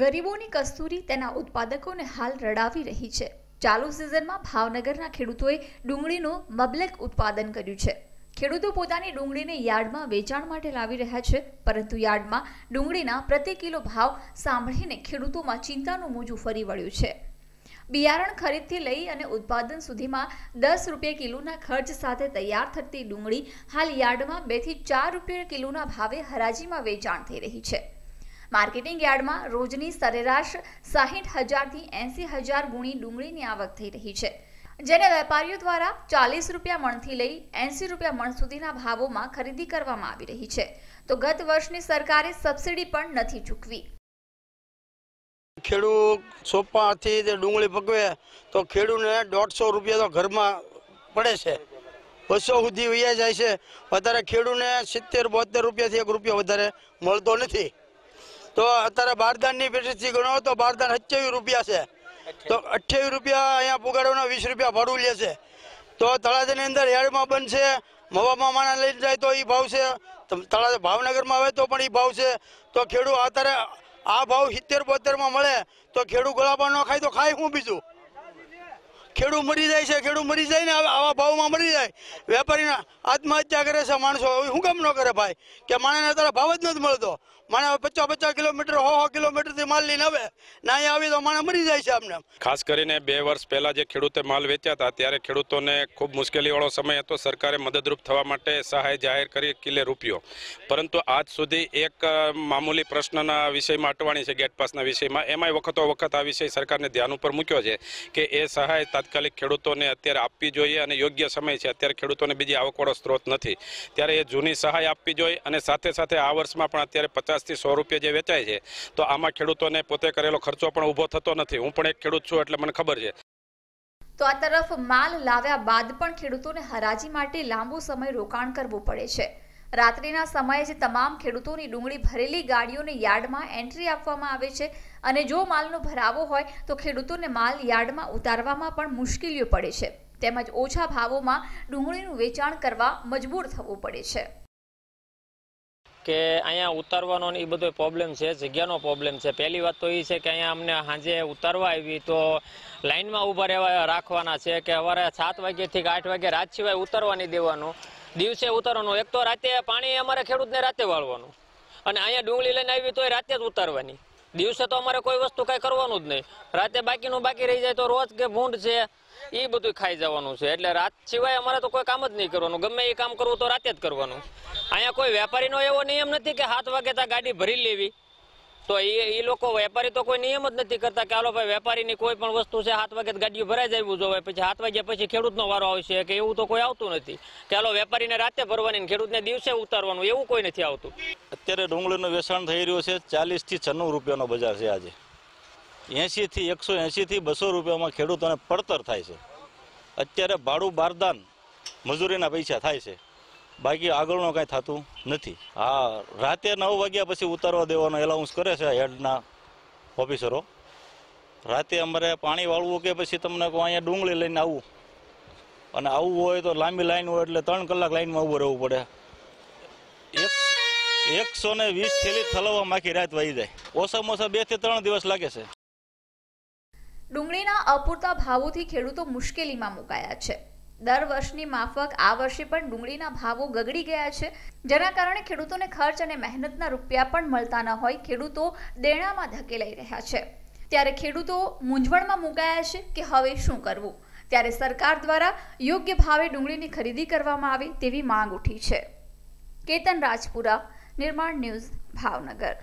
ગરીબોની કસ્તુરી તેના ઉત્પાદકોને હાલ રડાવી રહી છે ચાલુ સિઝનમાં ભાવનગરના ખેડૂતોએ ડુંગળીનું મબલક ઉત્પાદન કર્યું છે ખેડૂતો પોતાની ડુંગળીને યાર્ડમાં વેચાણ માટે લાવી રહ્યા છે પરંતુ યાર્ડમાં ડુંગળીના પ્રતિ કિલો ભાવ સાંભળીને ખેડૂતોમાં ચિંતાનું મોજું ફરી વળ્યું છે બિયારણ ખરીદથી લઈ અને ઉત્પાદન સુધીમાં દસ રૂપિયા કિલોના ખર્ચ સાથે તૈયાર થતી ડુંગળી હાલ યાર્ડમાં બેથી ચાર રૂપિયા કિલોના ભાવે હરાજીમાં વેચાણ થઈ રહી છે માર્કેટિંગ યાર્ડમાં રોજની સરેરાશ સાહીઠ હજારથી એંસી હજાર ગુણી ડુંગળીની આવક થઈ રહી છે જેને વેપારીઓ દ્વારા ચાલીસ રૂપિયા મણથી લઈ એંસી રૂપિયા મણ સુધીના ભાવોમાં ખરીદી કરવામાં આવી રહી છે તો ગત વર્ષની સરકારે સબસિડી પણ નથી ચૂકવી ખેડૂત સોપાથી ડુંગળી પકવે તો ખેડૂતને દોઢસો રૂપિયા તો ઘરમાં પડે છે બસો સુધી વૈયા જાય છે વધારે ખેડૂતને સિત્તેર બોતેર રૂપિયાથી એક રૂપિયા વધારે મળતો નથી તો અત્યારે બારદાનની પેટીથી ગણો તો બારદાન અઠ્યાવીસ રૂપિયા છે તો અઠ્યાવીસ રૂપિયા અહીંયા પુગાડવાનો વીસ રૂપિયા ભાડું લે છે તો તળાજાની અંદર હેડમાં બનશે મવામાં માણા લઈને જાય તો એ ભાવ છે તળાજા ભાવનગરમાં આવે તો પણ એ ભાવ છે તો ખેડૂત અત્યારે આ ભાવ સિત્તેર બોતેરમાં મળે તો ખેડૂત ગોળાબા ન ખાય તો ખાય હું બીજું ખેડૂત મરી જાય છે ખેડૂત મરી જાય ને આવા ભાવમાં મરી જાય વેપારીને આત્મહત્યા કરે છે માણસો હવે શું કામ ન કરે ભાઈ કે માણસને અત્યારે ભાવ જ નથી મળતો માણે પચાસ પચાસ કિલોમીટર સો સો કિલોમીટરથી માલ લઈને આવે ના આવી તો માણે મરી જાય છે આમને ખાસ કરીને બે વર્ષ પહેલા જે ખેડૂતે માલ વેચ્યા હતા ત્યારે ખેડૂતોને ખૂબ મુશ્કેલીવાળો સમય હતો સરકારે મદદરૂપ થવા માટે સહાય જાહેર કરી કિલે રૂપિયો પરંતુ આજ સુધી એક મામૂલી પ્રશ્નના વિષયમાં અટવાણી છે ગેટપાસના વિષયમાં એમાંય વખતો વખત આ વિષય સરકારને ધ્યાન ઉપર મૂક્યો છે કે એ સહાય તાત્કાલિક ખેડૂતોને અત્યારે આપવી જોઈએ અને યોગ્ય સમય છે અત્યારે ખેડૂતોને બીજી આવકવાળો સ્ત્રોત નથી ત્યારે એ જૂની સહાય આપવી જોઈએ અને સાથે સાથે આ વર્ષમાં પણ અત્યારે પચાસ પચાસથી સો રૂપિયા જે વેચાય છે તો આમાં ખેડૂતોને પોતે કરેલો ખર્ચો પણ ઊભો થતો નથી હું પણ એક ખેડૂત છું એટલે મને ખબર છે તો આ તરફ માલ લાવ્યા બાદ પણ ખેડૂતોને હરાજી માટે લાંબો સમય રોકાણ કરવું પડે છે રાત્રિના સમયે જે તમામ ખેડૂતોની ડુંગળી ભરેલી ગાડીઓને યાર્ડમાં એન્ટ્રી આપવામાં આવે છે અને જો માલનો ભરાવો હોય તો ખેડૂતોને માલ યાર્ડમાં ઉતારવામાં પણ મુશ્કેલીઓ પડે છે તેમજ ઓછા ભાવોમાં ડુંગળીનું વેચાણ કરવા મજબૂર થવું પડે છે કે અહીંયા ઉતારવાનો એ બધો પ્રોબ્લેમ છે જગ્યાનો પ્રોબ્લેમ છે પહેલી વાત તો એ છે કે અહીંયા અમને સાંજે ઉતારવા આવી તો લાઇનમાં ઊભા રહેવા રાખવાના છે કે સવારે સાત વાગ્યાથી આઠ વાગે રાત સિવાય ઉતારવા નહીં દેવાનું દિવસે ઉતારવાનું એક તો રાતે પાણી અમારે ખેડૂતને રાતે વાળવાનું અને અહીંયા ડુંગળી લઈને આવી તો એ રાતે જ ઉતારવાની દિવસે તો અમારે કોઈ વસ્તુ કઈ કરવાનું જ નહીં રાતે બાકીનું બાકી રહી જાય તો રોજ કે ભૂંડ છે એ બધું ખાઈ જવાનું છે એટલે રાત સિવાય અમારે તો કોઈ કામ જ નહીં કરવાનું ગમે એ કામ કરવું તો રાતે જ કરવાનું અહીંયા કોઈ વેપારીનો એવો નિયમ નથી કે સાત વાગે ત્યાં ગાડી ભરી લેવી તો એ એ લોકો વેપારી તો કોઈ નિયમ જ નથી કરતા કે હાલો ભાઈ વેપારીની કોઈ પણ વસ્તુ છે સાત વાગે ગાડીઓ ભરાઈ જવું જોઈએ પછી હાથ વાગ્યા પછી ખેડૂતનો વારો આવશે કે એવું તો કોઈ આવતું નથી કે હાલો વેપારીને રાતે ભરવાની ને ખેડૂતને દિવસે ઉતારવાનું એવું કોઈ નથી આવતું અત્યારે ડુંગળીનું વેચાણ થઈ રહ્યું છે ચાલીસથી છન્નું રૂપિયાનો બજાર છે આજે એંશીથી એકસો એંશીથી બસો રૂપિયામાં ખેડૂતોને પડતર થાય છે અત્યારે ભાડું બારદાન મજૂરીના પૈસા થાય છે બાકી આગળનો કાંઈ થતું નથી હા રાતે નવ વાગ્યા પછી ઉતારવા દેવાનો એલાઉન્સ કરે છે હેડના ઓફિસરો રાતે અમારે પાણી વાળવું કે પછી તમને કહો અહીંયા ડુંગળી લઈને આવું અને આવવું હોય તો લાંબી લાઈન હોય એટલે ત્રણ કલાક લાઈનમાં ઊભું રહેવું પડે એક એકસો ને વીસ થેલી ઠલવવા માખી રાત વહી જાય ઓછામાં ઓછા બે થી ત્રણ દિવસ લાગે છે ડુંગળીના અપૂરતા ભાવોથી ખેડૂતો મુશ્કેલીમાં મુકાયા છે દર વર્ષની માફક આ વર્ષે પણ ડુંગળીના ભાવો ગગડી ગયા છે જેના કારણે ખેડૂતોને ખર્ચ અને મહેનતના રૂપિયા પણ મળતા ન હોય ખેડૂતો દેણામાં ધકેલાઈ રહ્યા છે ત્યારે ખેડૂતો મૂંઝવણમાં મુકાયા છે કે હવે શું કરવું ત્યારે સરકાર દ્વારા યોગ્ય ભાવે ડુંગળીની ખરીદી કરવામાં આવે તેવી માંગ ઉઠી છે કેતન રાજપુરા નિર્માણ ન્યૂઝ ભાવનગર